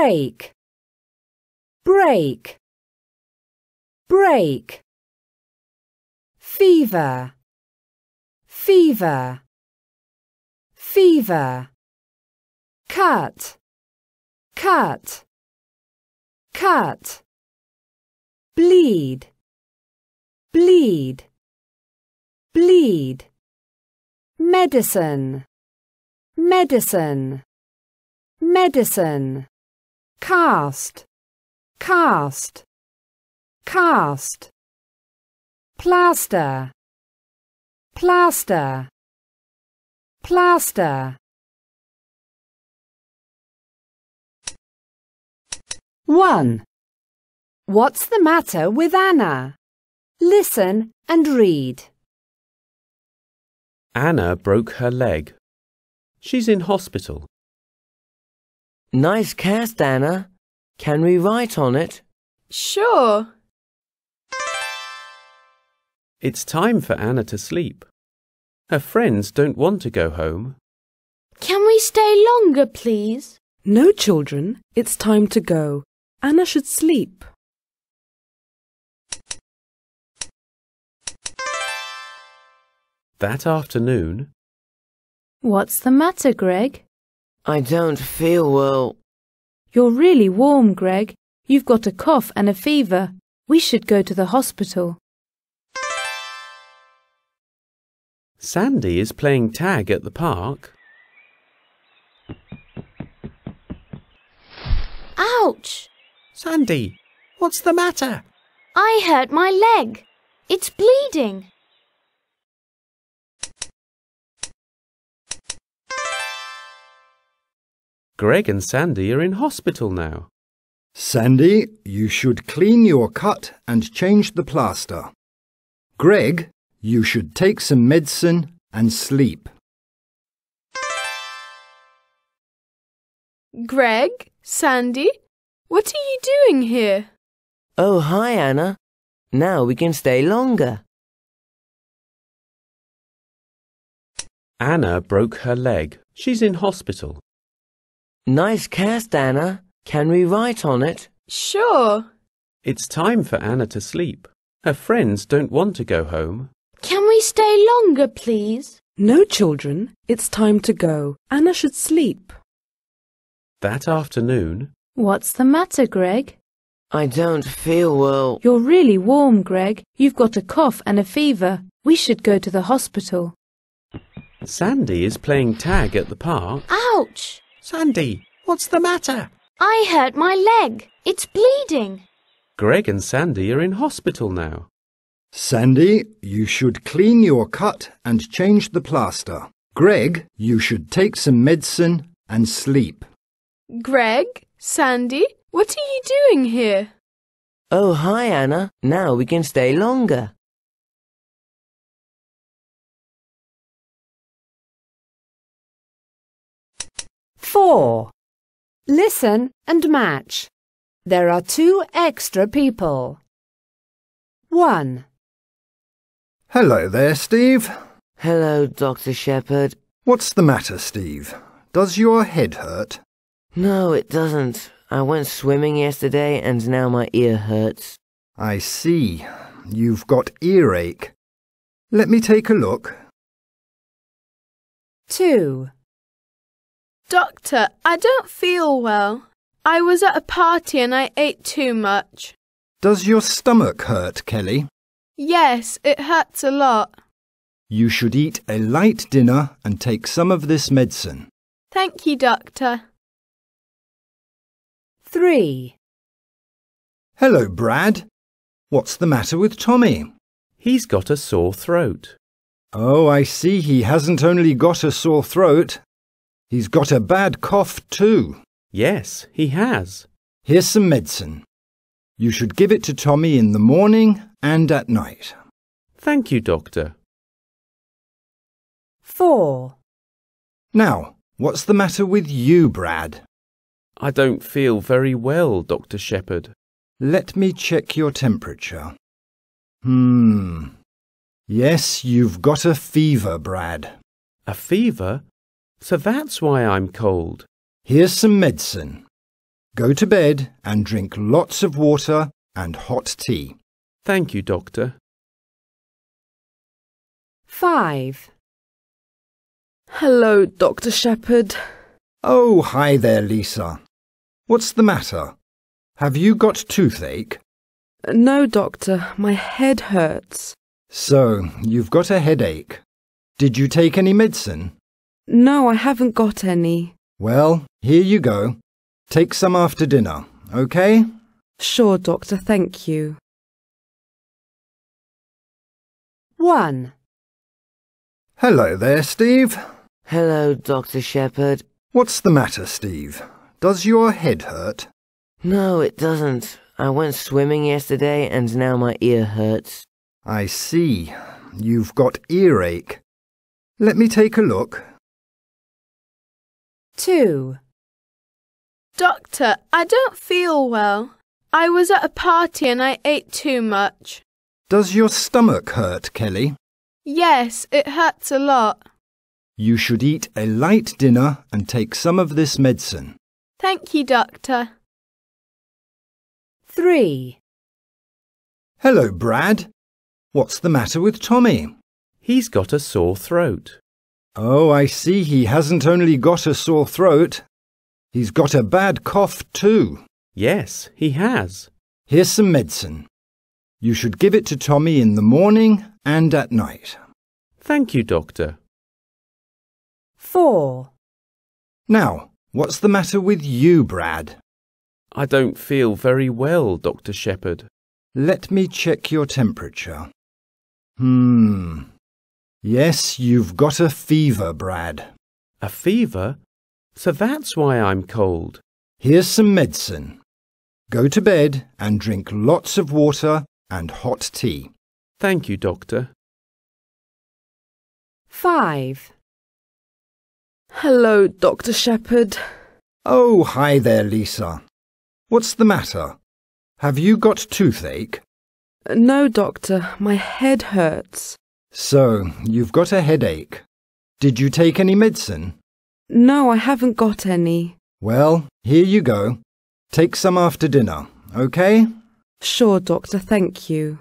break, break, break. Fever, fever, fever. Cut, cut, cut. Bleed, bleed, bleed. Medicine, medicine medicine cast, cast, cast, plaster, plaster, plaster. One. What's the matter with Anna? Listen and read. Anna broke her leg. She's in hospital. Nice cast, Anna. Can we write on it? Sure. It's time for Anna to sleep. Her friends don't want to go home. Can we stay longer, please? No, children. It's time to go. Anna should sleep. That afternoon... What's the matter, Greg? I don't feel well. You're really warm, Greg. You've got a cough and a fever. We should go to the hospital. Sandy is playing tag at the park. Ouch! Sandy, what's the matter? I hurt my leg. It's bleeding. Greg and Sandy are in hospital now. Sandy, you should clean your cut and change the plaster. Greg, you should take some medicine and sleep. Greg, Sandy, what are you doing here? Oh, hi, Anna. Now we can stay longer. Anna broke her leg. She's in hospital. Nice cast, Anna. Can we write on it? Sure. It's time for Anna to sleep. Her friends don't want to go home. Can we stay longer, please? No, children. It's time to go. Anna should sleep. That afternoon... What's the matter, Greg? I don't feel well. You're really warm, Greg. You've got a cough and a fever. We should go to the hospital. Sandy is playing tag at the park. Ouch! Sandy, what's the matter? I hurt my leg. It's bleeding. Greg and Sandy are in hospital now. Sandy, you should clean your cut and change the plaster. Greg, you should take some medicine and sleep. Greg, Sandy, what are you doing here? Oh, hi, Anna. Now we can stay longer. 4. Listen and match. There are two extra people. 1. Hello there, Steve. Hello, Dr. Shepherd. What's the matter, Steve? Does your head hurt? No, it doesn't. I went swimming yesterday and now my ear hurts. I see. You've got earache. Let me take a look. 2. Doctor, I don't feel well. I was at a party and I ate too much. Does your stomach hurt, Kelly? Yes, it hurts a lot. You should eat a light dinner and take some of this medicine. Thank you, Doctor. 3. Hello, Brad. What's the matter with Tommy? He's got a sore throat. Oh, I see he hasn't only got a sore throat, He's got a bad cough too. Yes, he has. Here's some medicine. You should give it to Tommy in the morning and at night. Thank you, Doctor. 4. Now, what's the matter with you, Brad? I don't feel very well, Dr. Shepherd. Let me check your temperature. Hmm. Yes, you've got a fever, Brad. A fever? So that's why I'm cold. Here's some medicine. Go to bed and drink lots of water and hot tea. Thank you, Doctor. 5. Hello, Dr. Shepherd. Oh, hi there, Lisa. What's the matter? Have you got toothache? No, Doctor. My head hurts. So, you've got a headache. Did you take any medicine? No, I haven't got any. Well, here you go. Take some after dinner, okay? Sure, Doctor, thank you. 1. Hello there, Steve. Hello, Dr. Shepherd. What's the matter, Steve? Does your head hurt? No, it doesn't. I went swimming yesterday and now my ear hurts. I see. You've got earache. Let me take a look. 2. Doctor, I don't feel well. I was at a party and I ate too much. Does your stomach hurt, Kelly? Yes, it hurts a lot. You should eat a light dinner and take some of this medicine. Thank you, Doctor. 3. Hello, Brad. What's the matter with Tommy? He's got a sore throat. Oh, I see he hasn't only got a sore throat, he's got a bad cough too. Yes, he has. Here's some medicine. You should give it to Tommy in the morning and at night. Thank you, Doctor. 4. Now, what's the matter with you, Brad? I don't feel very well, Dr. Shepherd. Let me check your temperature. Hmm, Yes, you've got a fever, Brad. A fever? So that's why I'm cold. Here's some medicine. Go to bed and drink lots of water and hot tea. Thank you, Doctor. 5. Hello, Dr. Shepherd. Oh, hi there, Lisa. What's the matter? Have you got toothache? No, Doctor. My head hurts. So, you've got a headache. Did you take any medicine? No, I haven't got any. Well, here you go. Take some after dinner, okay? Sure, Doctor, thank you.